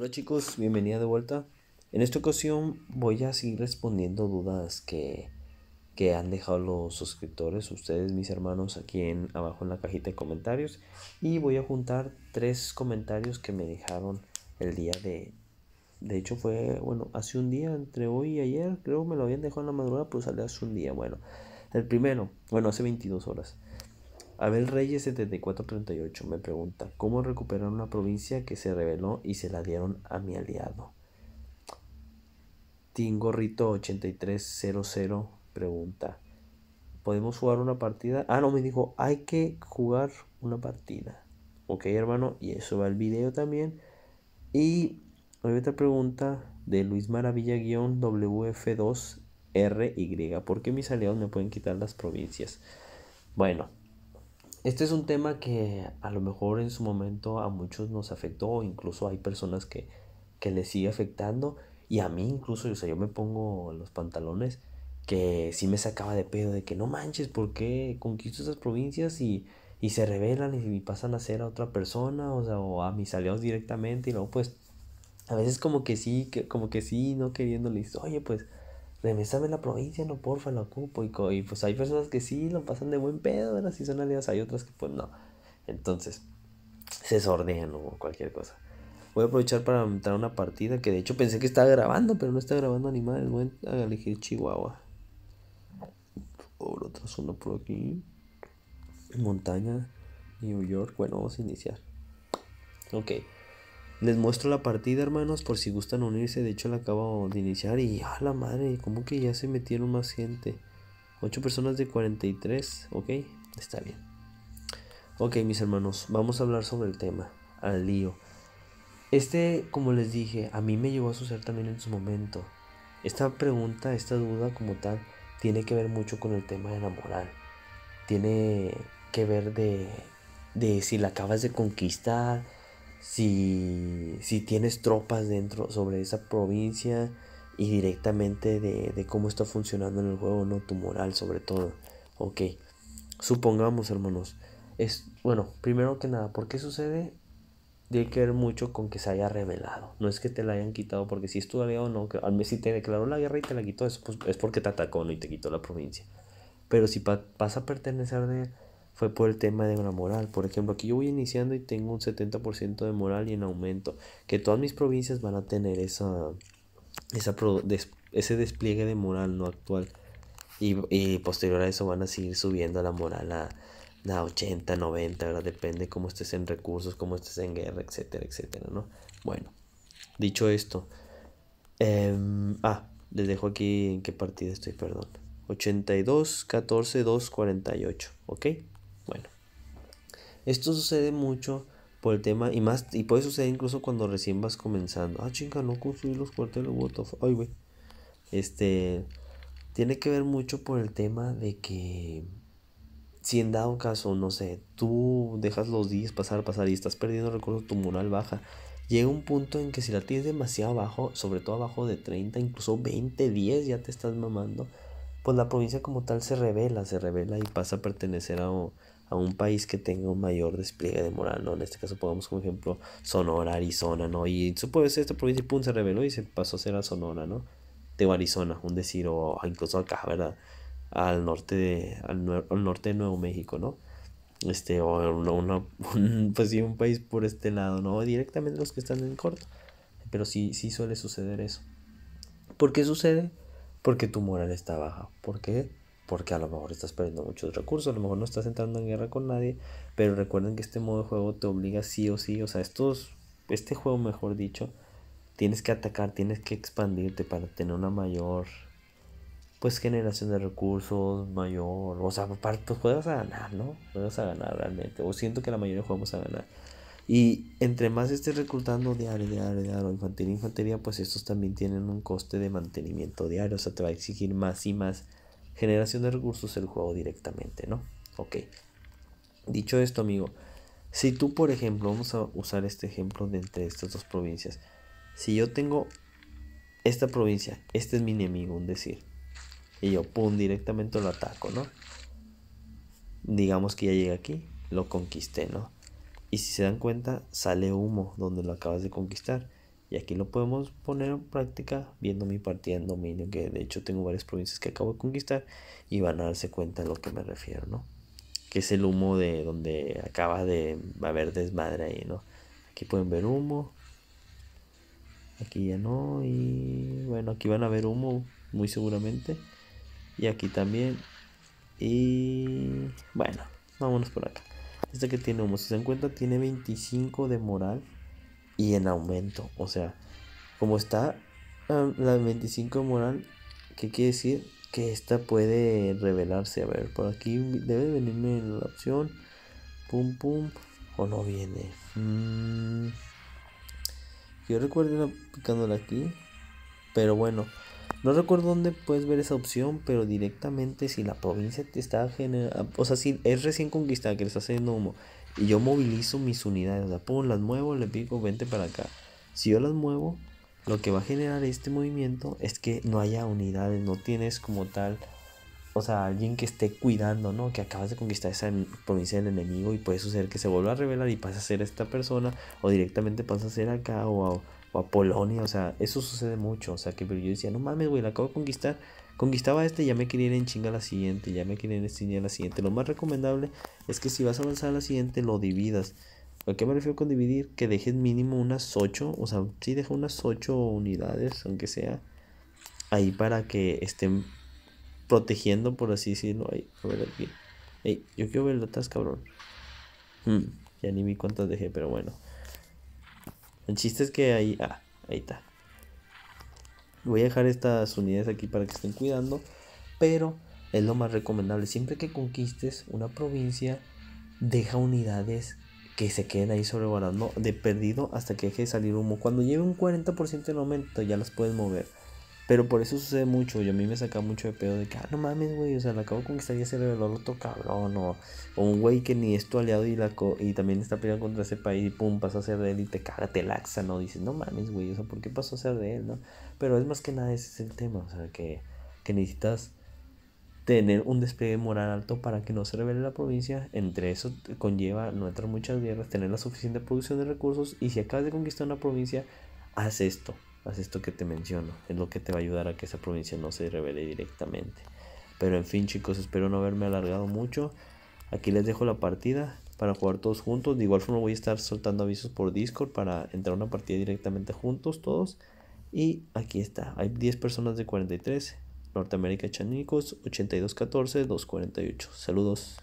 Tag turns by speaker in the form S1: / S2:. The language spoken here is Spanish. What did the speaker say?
S1: Hola chicos, bienvenida de vuelta. En esta ocasión voy a seguir respondiendo dudas que, que han dejado los suscriptores, ustedes mis hermanos, aquí abajo en la cajita de comentarios. Y voy a juntar tres comentarios que me dejaron el día de... De hecho fue, bueno, hace un día, entre hoy y ayer, creo que me lo habían dejado en la madrugada, Pues salió hace un día. Bueno, el primero, bueno, hace 22 horas. Abel Reyes 7438 me pregunta, ¿cómo recuperar una provincia que se rebeló y se la dieron a mi aliado? Tingorrito 8300 pregunta, ¿podemos jugar una partida? Ah, no, me dijo, hay que jugar una partida. Ok, hermano, y eso va el video también. Y hay otra pregunta de Luis Maravilla-WF2RY. ¿Por qué mis aliados me pueden quitar las provincias? Bueno, este es un tema que a lo mejor en su momento a muchos nos afectó, incluso hay personas que, que les sigue afectando y a mí incluso, o sea, yo me pongo los pantalones que sí me sacaba de pedo de que no manches, porque qué conquisto esas provincias y, y se rebelan y, pasan a ser a otra persona, o sea, o a mis aliados directamente y luego pues a veces como que sí, como que sí, no queriendo, oye, pues sabe la provincia, no porfa, lo ocupo. Y, pues hay personas que sí lo pasan de buen pedo, ¿verdad? Si son aliadas, hay otras que pues no. Entonces, se sordean o cualquier cosa. Voy a aprovechar para entrar una partida que de hecho pensé que estaba grabando, pero no está grabando animales. Voy a elegir Chihuahua. Por otra zona por aquí. Montaña, New York. Bueno, vamos a iniciar. Ok. Les muestro la partida, hermanos, por si gustan unirse. De hecho, la acabo de iniciar y a ah, la madre, como que ya se metieron más gente. 8 personas de 43, ok, está bien. Ok, mis hermanos, vamos a hablar sobre el tema, al lío. Este, como les dije, a mí me llevó a suceder también en su momento. Esta pregunta, esta duda como tal, tiene que ver mucho con el tema de la moral. Tiene que ver de, de si la acabas de conquistar, si, tienes tropas dentro sobre esa provincia y directamente de, cómo está funcionando en el juego, ¿no? Tu moral sobre todo. Ok, supongamos hermanos, es, bueno, primero que nada, ¿por qué sucede? Tiene que ver mucho con que se haya revelado. No es que te la hayan quitado, porque si es tu aliado, no. Al mes si te declaró la guerra y te la quitó, es, pues, porque te atacó y te quitó la provincia. Pero si vas a pertenecer de, fue por el tema de la moral. Por ejemplo, aquí yo voy iniciando y tengo un 70% de moral y en aumento. Que todas mis provincias van a tener esa, esa ese despliegue de moral no actual. Y, posterior a eso van a seguir subiendo la moral a, a 80, 90, Ahora Depende cómo estés en recursos, cómo estés en guerra, etcétera, etcétera, ¿no? Bueno, dicho esto. Em, ah, les dejo aquí en qué partida estoy, perdón. 82 14 2 48, ¿ok? Esto sucede mucho por el tema y más y puede suceder incluso cuando recién vas comenzando. Ah, chinga, no construir los cuarteles, what the Ay, güey. Este tiene que ver mucho por el tema de que si en dado caso, no sé, tú dejas los días pasar, pasar y estás perdiendo recursos, tu mural baja. Llega un punto en que si la tienes demasiado abajo, sobre todo abajo de 30, incluso 20, 10, ya te estás mamando, pues la provincia como tal se revela, se revela y pasa a pertenecer a, a un país que tenga un mayor despliegue de moral, ¿no? En este caso podemos como ejemplo Sonora, Arizona, ¿no? Y supo ser esta provincia se reveló y se pasó a ser a Sonora, ¿no? De Arizona, un decir, o incluso acá, ¿verdad? Al norte de, al, norte de Nuevo México, ¿no? Este, o un, pues un país por este lado, ¿no? Directamente los que están en corto. Pero sí, sí suele suceder eso. ¿Por qué sucede? Porque tu moral está baja. ¿Por qué? porque a lo mejor estás perdiendo muchos recursos, a lo mejor no estás entrando en guerra con nadie, pero recuerden que este modo de juego te obliga sí o sí, o sea, estos, este juego mejor dicho, tienes que atacar, tienes que expandirte para tener una mayor pues generación de recursos mayor, o sea, para pues, juegas a ganar, ¿no? Puedas a ganar realmente, o siento que la mayoría jugamos a ganar. Y entre más estés reclutando diario, diario, diario, infantería, infantería, pues estos también tienen un coste de mantenimiento diario, o sea, te va a exigir más y más generación de recursos el juego directamente, ¿no? Ok. Dicho esto, amigo, si tú, por ejemplo, vamos a usar este ejemplo de entre estas dos provincias. Si yo tengo esta provincia, este es mi enemigo, un decir. Y yo, pum, directamente lo ataco, ¿no? Digamos que ya llega aquí, lo conquisté, ¿no? Y si se dan cuenta, sale humo donde lo acabas de conquistar. Y aquí lo podemos poner en práctica viendo mi partida en dominio, que de hecho tengo varias provincias que acabo de conquistar y van a darse cuenta de lo que me refiero, ¿no? Que es el humo de donde acaba de haber desmadre ahí, ¿no? Aquí pueden ver humo. Aquí ya no. Y bueno, aquí van a ver humo muy seguramente. Y aquí también. Y bueno, vámonos por acá. Este que tiene humo, si se dan cuenta, tiene 25 de moral y en aumento. O sea, como está ah, la 25 moral, que quiere decir? Que esta puede revelarse. A ver, por aquí debe venirme la opción. Pum, pum. O no viene. Mm. Yo recuerdo picándola aquí. Pero bueno. No recuerdo dónde puedes ver esa opción, pero directamente si la provincia te está generando, o sea, si es recién conquistada que le está haciendo humo y yo movilizo mis unidades, o sea, pongo, las muevo, le pico, vente para acá. Si yo las muevo, lo que va a generar este movimiento es que no haya unidades, no tienes como tal, o sea, alguien que esté cuidando, ¿no? Que acabas de conquistar esa provincia del enemigo y puede suceder que se vuelva a revelar y pasa a ser esta persona, o directamente pasa a ser acá, o a o a Polonia, o sea, eso sucede mucho, o sea, que pero yo decía, no mames, güey, la acabo de conquistar, conquistaba este, ya me quería ir en chinga a la siguiente, ya me quería ir en este, a la siguiente, lo más recomendable es que si vas a avanzar a la siguiente, lo dividas, ¿a qué me refiero con dividir? Que dejes mínimo unas 8, o sea, si deja unas 8 unidades, aunque sea, ahí para que estén protegiendo, por así decirlo, a ver aquí, yo quiero ver lotas, cabrón, mm, ya ni vi cuántas dejé, pero bueno. El chiste es que ahí. Ah, ahí está. Voy a dejar estas unidades aquí para que estén cuidando. Pero es lo más recomendable. Siempre que conquistes una provincia, deja unidades que se queden ahí sobrevolando de perdido hasta que deje de salir humo. Cuando lleve un 40% de aumento, ya las puedes mover. Pero por eso sucede mucho. Y a mí me saca mucho de pedo de que, ah, no mames, güey. O sea, la acabo de conquistar y se reveló al otro cabrón. O, un güey que ni es tu aliado y, la y también está peleando contra ese país y pum, pasa a ser de él y te caga, te laxa, ¿no? Dices, no mames, güey. O sea, ¿por qué pasó a ser de él, no? Pero es más que nada ese es el tema. O sea, que, que necesitas tener un despliegue moral alto para que no se revele la provincia. Entre eso conlleva no entrar muchas guerras, tener la suficiente producción de recursos. Y si acabas de conquistar una provincia, haz esto. Haz esto que te menciono, es lo que te va a ayudar a que esa provincia no se revele directamente. Pero en fin chicos, espero no haberme alargado mucho. Aquí les dejo la partida para jugar todos juntos. De igual forma voy a estar soltando avisos por Discord para entrar a una partida directamente juntos todos. Y aquí está, hay 10 personas de 43, Norteamérica Chanicos 8214-248. Saludos.